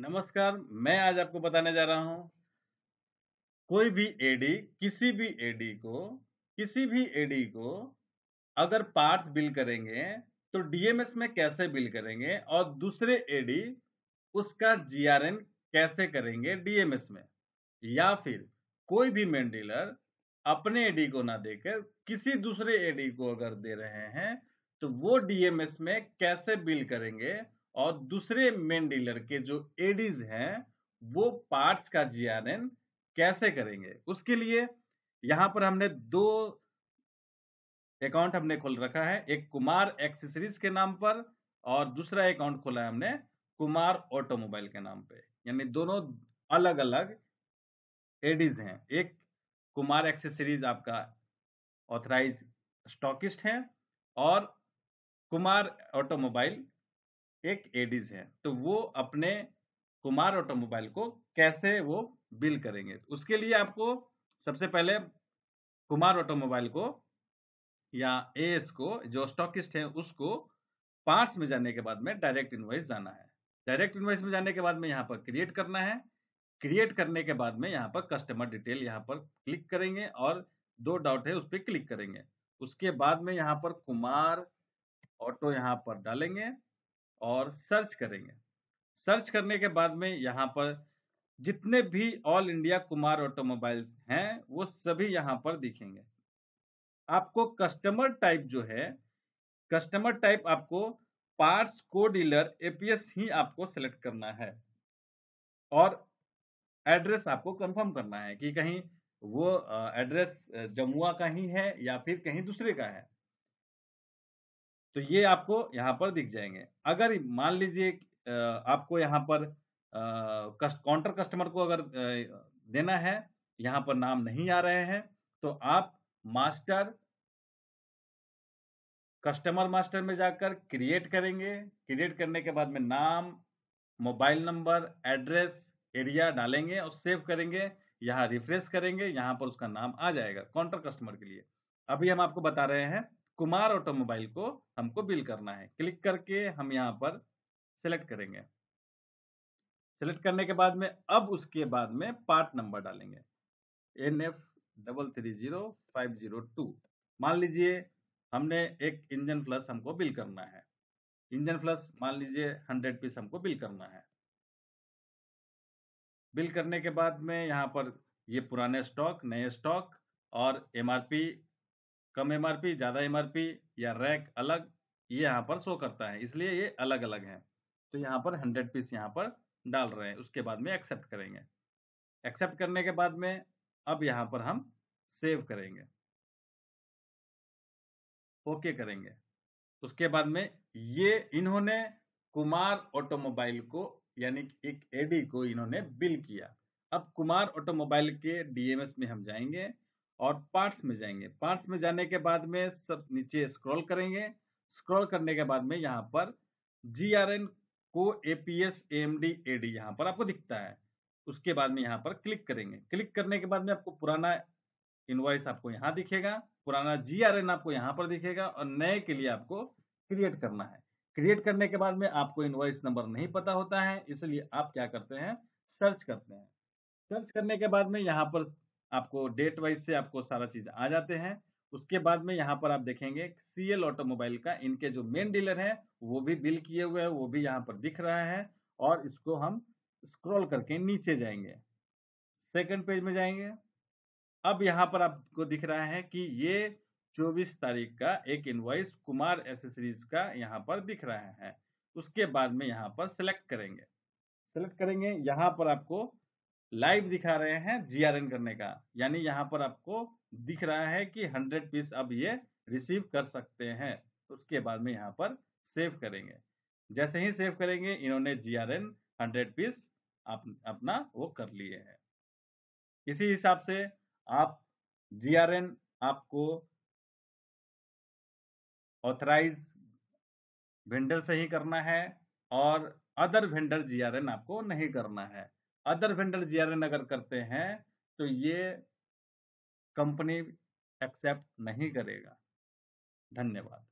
नमस्कार मैं आज आपको बताने जा रहा हूं कोई भी एडी किसी भी एडी को किसी भी एडी को अगर पार्ट्स बिल करेंगे तो डीएमएस में कैसे बिल करेंगे और दूसरे एडी उसका जीआरएन कैसे करेंगे डीएमएस में या फिर कोई भी मेन डीलर अपने एडी को ना देकर किसी दूसरे एडी को अगर दे रहे हैं तो वो डीएमएस में कैसे बिल करेंगे और दूसरे मेन डीलर के जो एडीज हैं वो पार्ट्स का जीआरएन कैसे करेंगे उसके लिए यहां पर हमने दो अकाउंट हमने खोल रखा है एक कुमार एक्सेसरीज के नाम पर और दूसरा अकाउंट खोला है हमने कुमार ऑटोमोबाइल के नाम पे यानी दोनों अलग अलग एडीज हैं एक कुमार एक्सेसरीज आपका ऑथराइज स्टॉकिस्ट है और कुमार ऑटोमोबाइल एक एडीज है तो वो अपने कुमार ऑटोमोबाइल को कैसे वो बिल करेंगे उसके लिए आपको सबसे पहले कुमार ऑटोमोबाइल को या एस को जो स्टॉकिस्ट है उसको पार्ट्स में जाने के बाद में डायरेक्ट इन्वाइस जाना है डायरेक्ट इन्वाइस में जाने के बाद में यहाँ पर क्रिएट करना है क्रिएट करने के बाद में यहाँ पर कस्टमर डिटेल यहाँ पर क्लिक करेंगे और दो डाउट है उस पर क्लिक करेंगे उसके बाद में यहाँ पर कुमार ऑटो यहाँ पर डालेंगे और सर्च करेंगे सर्च करने के बाद में यहाँ पर जितने भी ऑल इंडिया कुमार ऑटोमोबाइल्स हैं वो सभी यहाँ पर दिखेंगे आपको कस्टमर टाइप जो है कस्टमर टाइप आपको पार्ट्स को डीलर एपीएस ही आपको सेलेक्ट करना है और एड्रेस आपको कंफर्म करना है कि कहीं वो एड्रेस जमुआ का ही है या फिर कहीं दूसरे का है तो ये आपको यहाँ पर दिख जाएंगे अगर मान लीजिए आपको यहाँ पर काउंटर कस्टमर को अगर देना है यहाँ पर नाम नहीं आ रहे हैं तो आप मास्टर कस्टमर मास्टर में जाकर क्रिएट करेंगे क्रिएट करने के बाद में नाम मोबाइल नंबर एड्रेस एरिया डालेंगे और सेव करेंगे यहाँ रिफ्रेश करेंगे यहाँ पर उसका नाम आ जाएगा काउंटर कस्टमर के लिए अभी हम आपको बता रहे हैं कुमार ऑटोमोबाइल को हमको बिल करना है क्लिक करके हम यहाँ पर सेलेक्ट करेंगे सेलेक्ट करने के बाद में अब उसके बाद में पार्ट नंबर डालेंगे N F double three zero five zero two मान लीजिए हमने एक इंजन प्लस हमको बिल करना है इंजन प्लस मान लीजिए हंड्रेड पीस हमको बिल करना है बिल करने के बाद में यहाँ पर ये पुराने स्टॉक नए स्टॉक और एमआरपी कम एमआरपी ज्यादा एमआरपी या रैक अलग ये यहाँ पर शो करता है इसलिए ये अलग अलग है तो यहाँ पर हंड्रेड पीस यहाँ पर डाल रहे हैं उसके बाद में एक्सेप्ट करेंगे एक्सेप्ट करने के बाद में अब यहाँ पर हम सेव करेंगे ओके करेंगे उसके बाद में ये इन्होंने कुमार ऑटोमोबाइल को यानी एक एडी को इन्होंने बिल किया अब कुमार ऑटोमोबाइल के डीएमएस में हम जाएंगे और पार्ट्स में जाएंगे पार्ट्स में जाने के बाद में सब नीचे स्क्रॉल करेंगे स्क्रॉल करने के बाद में यहाँ पर जी आर एन को एपीएस एएमडी एडी यहाँ पर आपको दिखता है उसके बाद में यहाँ पर क्लिक करेंगे क्लिक करने के बाद में आपको पुराना इनवाइस आपको यहाँ दिखेगा पुराना जी आर एन आपको यहाँ पर दिखेगा और नए के लिए आपको क्रिएट करना है क्रिएट करने के बाद में आपको इनवाइस नंबर नहीं पता होता है इसलिए आप क्या करते हैं सर्च करते हैं सर्च करने के बाद में यहाँ पर आपको डेट वाइज से आपको सारा चीज आ जाते हैं उसके बाद में यहाँ पर आप देखेंगे सीएल ऑटोमोबाइल का इनके जो मेन डीलर है वो भी बिल किए हुए है वो भी यहाँ पर दिख रहा है और इसको हम स्क्रॉल करके नीचे जाएंगे सेकंड पेज में जाएंगे अब यहाँ पर आपको दिख रहा है कि ये 24 तारीख का एक इनवाइस कुमार एसेसरीज का यहाँ पर दिख रहा है उसके बाद में यहाँ पर सिलेक्ट करेंगे सिलेक्ट करेंगे यहाँ पर आपको लाइव दिखा रहे हैं जीआरएन करने का यानी यहाँ पर आपको दिख रहा है कि 100 पीस अब ये रिसीव कर सकते हैं उसके बाद में यहाँ पर सेव करेंगे जैसे ही सेव करेंगे इन्होंने जीआरएन 100 पीस आप, अपना वो कर लिए हैं इसी हिसाब से आप जीआरएन आपको ऑथराइज वेंडर से ही करना है और अदर वेंडर जीआरएन आपको नहीं करना है अदर वेंडर एन अगर करते हैं तो ये कंपनी एक्सेप्ट नहीं करेगा धन्यवाद